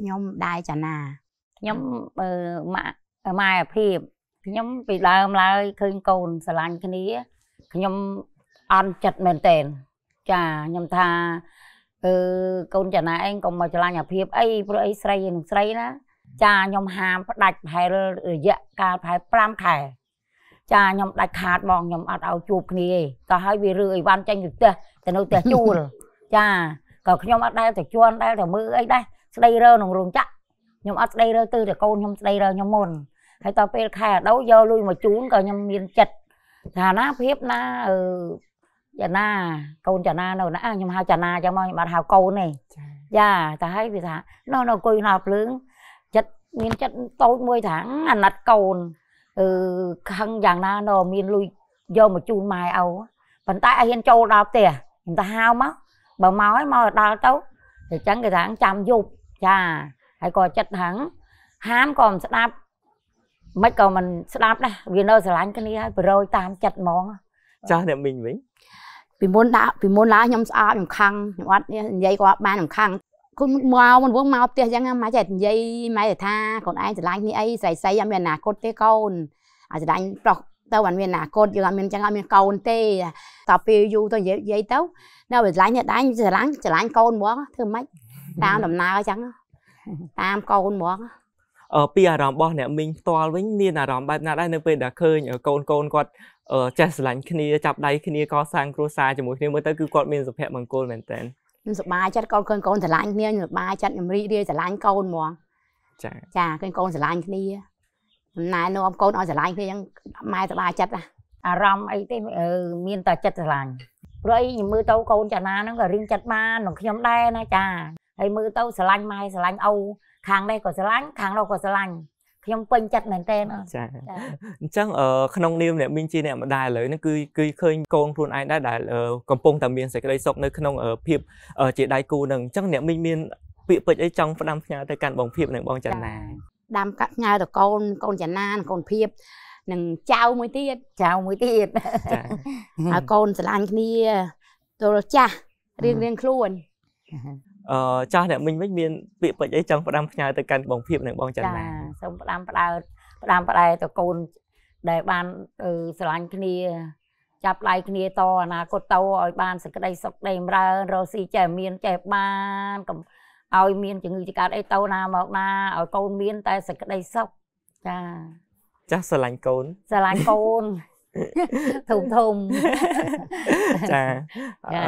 ខ្ញុំដែរចនាខ្ញុំអឺម៉ាក់ម៉ែភាពខ្ញុំពីដើមឡើយឃើញកូនស្រឡាញ់គ្នាខ្ញុំអន់ចិត្តមែនតើចាខ្ញុំថាអឺកូនចនាឯងកុំមកឆ្លាញ់អាភាពអីព្រោះអីស្រីនឹងស្រីណាចាខ្ញុំហាមផ្ដាច់ប្រហែលរយៈកាលប្រហែល5ខែ ចាខ្ញុំដាច់ខាតបងខ្ញុំអត់ឲ្យជួបគ្នាទេក៏ឲ្យវារឿអីវ៉ាន់ចេញពីផ្ទះទៅនៅផ្ទះជួលចាក៏ខ្ញុំអត់ដែលទៅជន់ដែលទៅមើលអីដែរស្ដីរើក្នុងរោងចក្រខ្ញុំអត់ស្ដីរើទៅតែកូនខ្ញុំស្ដីរើខ្ញុំមុនហើយតពេលខែដូវយកលុយមកជូនក៏ខ្ញុំមានចិត្តថាណាភាពណាអឺចាណាកូនចាណានៅណាខ្ញុំហៅចាណាចឹងមកខ្ញុំអត់ហៅកូនទេចាតែហើយវាថានៅនៅអង្គុយនៅភ្លើងចិត្តមានចិត្តតូចមួយថាអាណិតកូនអឺខឹងយ៉ាងណានៅមានលុយយកមកជូនម៉ែឪប៉ុន្តែឲ្យហ៊ានចូលដល់ផ្ទះខ្ញុំទៅហៅមកបើមកហើយមកដល់ទៅអញ្ចឹងគេថាចាំយប់ចាហើយក៏ចិត្តហឹងហាមក៏មិនស្ដាប់មិនក៏មិនស្ដាប់ដែរវានៅស្រឡាញ់គ្នាហើយប្រយតាមចិត្តហ្មងចាស់អ្នកមីងវិញពីមុនដាក់ពីមុនឡើខ្ញុំស្អប់ខ្ញុំខឹងខ្ញុំអត់និយាយគាត់បានខ្ញុំខឹងគុណមកមិនវងមកផ្ទះអញ្ចឹងម៉ែចេះនិយាយម៉ែថាខ្លួនឯងស្រឡាញ់គ្នាអីស្រីស្រីអត់មានអនាគតទេកូនអាស្រឡាញ់ប្រុសទៅអត់មានអនាគតយើងអត់មានអញ្ចឹងអត់មានកូនទេតពេលយូរទៅនិយាយទៅនៅស្រឡាញ់អ្នកដែរស្រឡាញ់ស្រឡាញ់កូនហ្មងធ្វើម៉េចតាមដំណើរអញ្ចឹងតាមកូនហ្មងអឺពីអារម្មណ៍របស់អ្នកមីងផ្ទាល់វិញមានអារម្មណ៍បែបណាដែរនៅពេលដែលឃើញ កូនកូនគាត់ចេះស្រឡាញ់គ្នាចាប់ដៃគ្នាកសាងគ្រួសារជាមួយគ្នាមើលទៅគឺគាត់មានសុភមង្គលមែនតើខ្ញុំសប្បាយចិត្តកូនឃើញកូនស្រឡាញ់គ្នាខ្ញុំសប្បាយចិត្តខ្ញុំរីករាយស្រឡាញ់កូនហ្មងចាចាឃើញកូនស្រឡាញ់គ្នាចំណាយនាំកូនឲ្យស្រឡាញ់គ្នាអញ្ចឹងម៉ែសប្បាយចិត្តណាអារម្មណ៍អីទេមានតែចិត្តស្រឡាញ់ព្រោះអីខ្ញុំមើលទៅកូនចាណាហ្នឹងក៏រៀងចិត្តបាននឹងខ្ញុំដែរណាចាហើយមើលទៅស្រឡាញ់ម៉ែស្រឡាញ់ឪខាងនេះក៏ស្រឡាញ់ខាងនោះក៏ស្រឡាញ់ខ្ញុំពេញចិត្តមែនតើចាអញ្ចឹងក្នុងនាមអ្នកមីងជាអ្នកម្ដាយឥឡូវនេះគឺគឺឃើញកូនខ្លួនឯងដែរដែលកំពុងតែមានសេចក្តីសុខនៅក្នុងភាពជាដៃគូនឹងអញ្ចឹងអ្នកមីងមានពាក្យពេចន៍អីចង់ផ្ដាំផ្ញើទៅកាន់បងភិបនិងបងចនាដាំកាត់ផ្ញើទៅកូនកូនចនាកូនភិបនិងចៅមួយទៀតចៅមួយទៀតចាឲ្យកូនស្រឡាញ់គ្នាទល់ចាស់រៀងរៀងខ្លួនអឺចាស់អ្នកមិញវិញមានពាក្យពេចន៍អីចង់ផ្ដាំផ្ញើទៅកាន់បងភិបនិងបងចន្ទណាសូមផ្ដាំផ្ដើផ្ដាំផ្ដែទៅកូនដែលបានស្រឡាញ់គ្នា ចាប់ដៃគ្នាតអនាគតទៅឲ្យបានសេចក្តី សុខដេមរើ រស់ស៊ីចេះមានចេះបានកុំឲ្យ មានជំងឺចង្កាត់អីទៅណាមកណាឲ្យកូនមានតែសេចក្តីសុខចាចាស់ស្រឡាញ់កូន ស្រឡាញ់កូនធំធំចាចា